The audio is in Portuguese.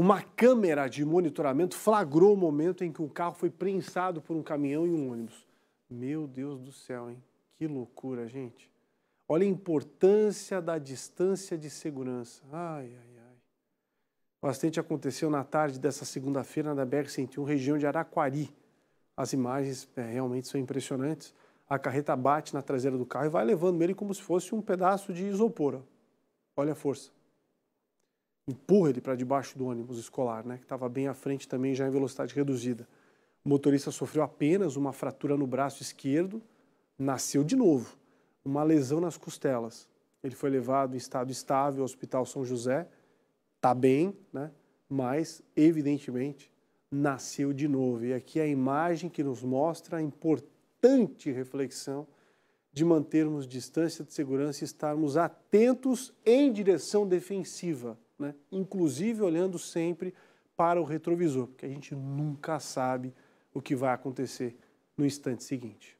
Uma câmera de monitoramento flagrou o momento em que um carro foi prensado por um caminhão e um ônibus. Meu Deus do céu, hein? Que loucura, gente. Olha a importância da distância de segurança. Ai, ai, ai. O acidente aconteceu na tarde dessa segunda-feira na BR-101, região de Araquari. As imagens é, realmente são impressionantes. A carreta bate na traseira do carro e vai levando ele como se fosse um pedaço de isopor. Olha a força empurra ele para debaixo do ônibus escolar, né, que estava bem à frente também, já em velocidade reduzida. O motorista sofreu apenas uma fratura no braço esquerdo, nasceu de novo, uma lesão nas costelas. Ele foi levado em estado estável ao Hospital São José, está bem, né, mas, evidentemente, nasceu de novo. E aqui é a imagem que nos mostra a importante reflexão de mantermos distância de segurança e estarmos atentos em direção defensiva né? inclusive olhando sempre para o retrovisor, porque a gente nunca sabe o que vai acontecer no instante seguinte.